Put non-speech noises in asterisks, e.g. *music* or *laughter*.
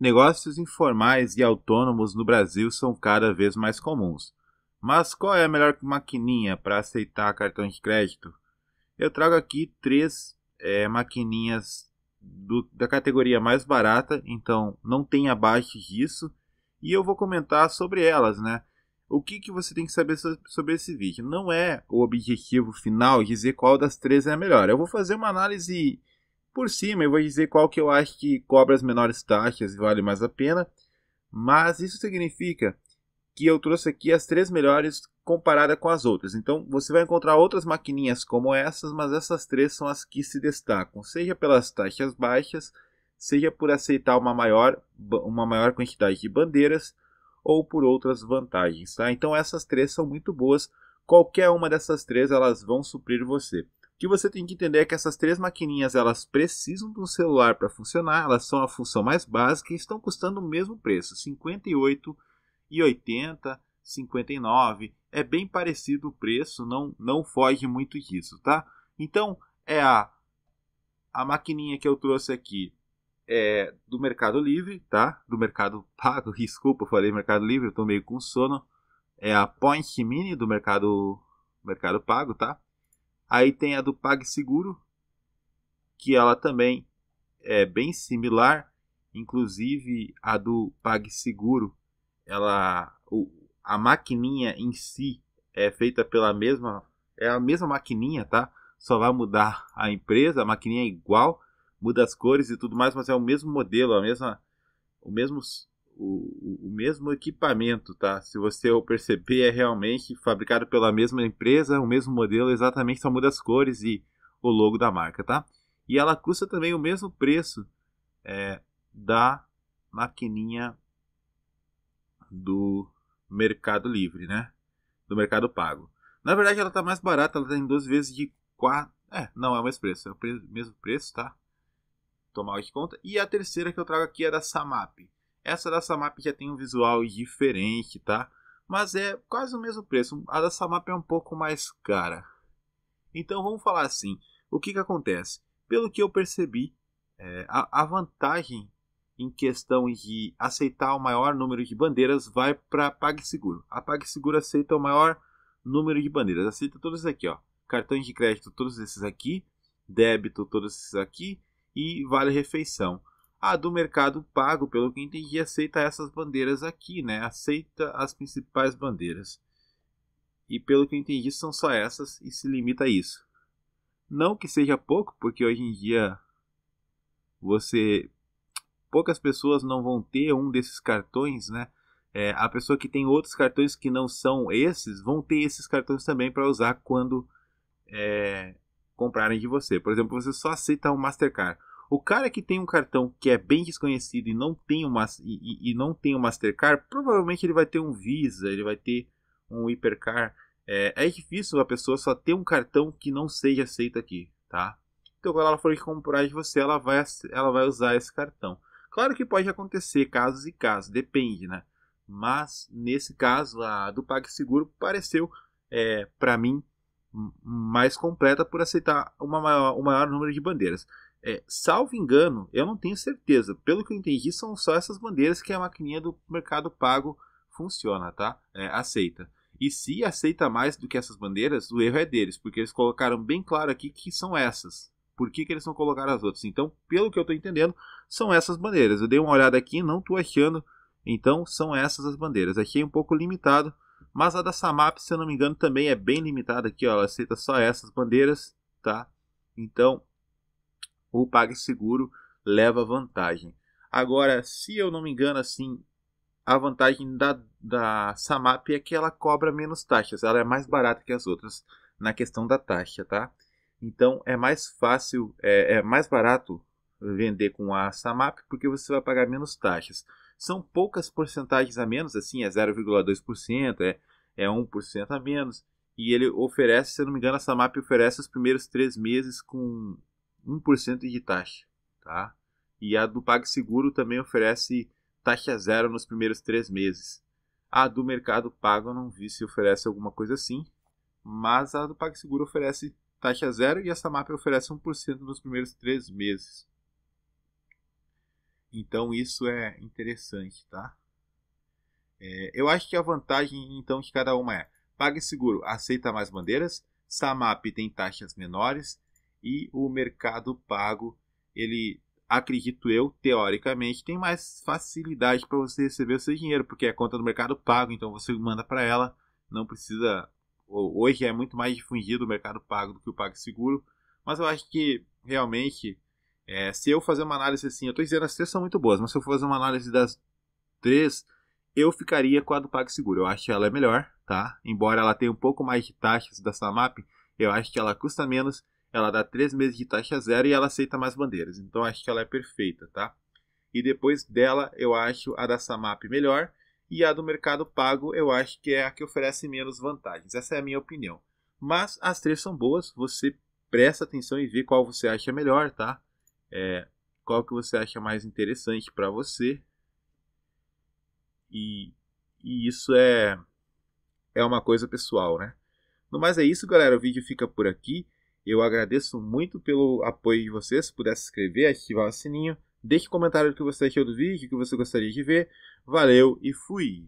Negócios informais e autônomos no Brasil são cada vez mais comuns. Mas qual é a melhor maquininha para aceitar cartão de crédito? Eu trago aqui três é, maquininhas do, da categoria mais barata, então não tem abaixo disso, e eu vou comentar sobre elas, né? O que, que você tem que saber sobre esse vídeo? Não é o objetivo final dizer qual das três é a melhor. Eu vou fazer uma análise por cima. Eu vou dizer qual que eu acho que cobra as menores taxas e vale mais a pena. Mas isso significa que eu trouxe aqui as três melhores comparada com as outras. Então você vai encontrar outras maquininhas como essas, mas essas três são as que se destacam, seja pelas taxas baixas, seja por aceitar uma maior, uma maior quantidade de bandeiras ou por outras vantagens. Tá? Então essas três são muito boas. Qualquer uma dessas três elas vão suprir você que você tem que entender é que essas três maquininhas elas precisam de um celular para funcionar, elas são a função mais básica e estão custando o mesmo preço, R$ e 59. É bem parecido o preço, não não foge muito disso, tá? Então, é a a maquininha que eu trouxe aqui é do Mercado Livre, tá? Do Mercado Pago, *laughs* desculpa, eu falei Mercado Livre, eu tô meio com sono. É a Point Mini do Mercado Mercado Pago, tá? Aí tem a do PagSeguro, que ela também é bem similar, inclusive a do PagSeguro, ela o, a maquininha em si é feita pela mesma é a mesma maquininha, tá? Só vai mudar a empresa, a maquininha é igual, muda as cores e tudo mais, mas é o mesmo modelo, a mesma o mesmo o, o, mesmo equipamento, tá? Se você perceber, é realmente fabricado pela mesma empresa, o mesmo modelo, exatamente só muda as cores e o logo da marca, tá? E ela custa também o mesmo preço é, da maquininha do Mercado Livre, né? Do Mercado Pago. Na verdade, ela tá mais barata, ela tem tá duas vezes de 4. É, não, é o mesmo preço, é o mesmo preço, tá? Tomar de conta. E a terceira que eu trago aqui é da Samap. Essa da Samap já tem um visual diferente, tá? Mas é quase o mesmo preço. A da Samap é um pouco mais cara. Então vamos falar assim: o que, que acontece? Pelo que eu percebi, é, a, a vantagem em questão de aceitar o maior número de bandeiras vai para a PagSeguro. A PagSeguro aceita o maior número de bandeiras, aceita todos aqui, ó. Cartões de crédito, todos esses aqui, débito, todos esses aqui e vale refeição a do mercado pago, pelo que entendi, aceita essas bandeiras aqui, né? Aceita as principais bandeiras. E pelo que eu entendi, são só essas e se limita a isso. Não que seja pouco, porque hoje em dia você poucas pessoas não vão ter um desses cartões, né? É, a pessoa que tem outros cartões que não são esses vão ter esses cartões também para usar quando é, comprarem de você. Por exemplo, você só aceita o Mastercard. O cara que tem um cartão que é bem desconhecido e não tem uma e, e não tem um Mastercard, provavelmente ele vai ter um Visa, ele vai ter um Hipercard É, é, difícil a pessoa só ter um cartão que não seja aceito aqui, tá? Então quando ela for comprar de você, ela vai, ela vai usar esse cartão. Claro que pode acontecer casos e casos, depende, né? Mas nesse caso a do PagSeguro pareceu é, para mim mais completa por aceitar uma maior, o maior número de bandeiras. É, salvo engano, eu não tenho certeza. Pelo que eu entendi, são só essas bandeiras que a maquininha do Mercado Pago funciona, tá? É, aceita. E se aceita mais do que essas bandeiras, o erro é deles, porque eles colocaram bem claro aqui que são essas. Por que, que eles não colocaram as outras? Então, pelo que eu estou entendendo, são essas bandeiras. Eu dei uma olhada aqui, não estou achando. Então, são essas as bandeiras. Achei um pouco limitado, mas a da Samap, se eu não me engano, também é bem limitada aqui. Ó, ela aceita só essas bandeiras, tá? Então, o PagSeguro leva vantagem. Agora, se eu não me engano, assim, a vantagem da, da Samap é que ela cobra menos taxas, ela é mais barata que as outras na questão da taxa, tá? Então é mais fácil, é, é mais barato vender com a Samap porque você vai pagar menos taxas. São poucas porcentagens a menos, assim, é 0,2%, é, é 1% a menos. E ele oferece, se eu não me engano, a Samap oferece os primeiros três meses com 1% de taxa, tá? E a do PagSeguro também oferece taxa zero nos primeiros três meses. A do Mercado Pago eu não vi se oferece alguma coisa assim, mas a do PagSeguro oferece taxa zero e a Samap oferece 1% nos primeiros três meses. Então isso é interessante, tá? É, eu acho que a vantagem então de cada uma é PagSeguro aceita mais bandeiras, Samap tem taxas menores, e o mercado pago, ele, acredito eu, teoricamente, tem mais facilidade para você receber o seu dinheiro, porque é conta do mercado pago, então você manda para ela, não precisa. Hoje é muito mais difundido o mercado pago do que o PagSeguro, mas eu acho que realmente, é, se eu fazer uma análise assim, eu estou dizendo as três são muito boas, mas se eu fazer uma análise das três, eu ficaria com a do PagSeguro. Eu acho que ela é melhor, tá? Embora ela tenha um pouco mais de taxas da Samap, eu acho que ela custa menos ela dá três meses de taxa zero e ela aceita mais bandeiras. Então acho que ela é perfeita, tá? E depois dela, eu acho a da Samap melhor e a do Mercado Pago eu acho que é a que oferece menos vantagens. Essa é a minha opinião. Mas as três são boas, você presta atenção e vê qual você acha melhor, tá? É, qual que você acha mais interessante para você. E, e isso é é uma coisa pessoal, né? No mais é isso, galera. O vídeo fica por aqui. Eu agradeço muito pelo apoio de vocês. Se puder se inscrever, ativar o sininho. Deixe um comentário do que você achou do vídeo, o que você gostaria de ver. Valeu e fui!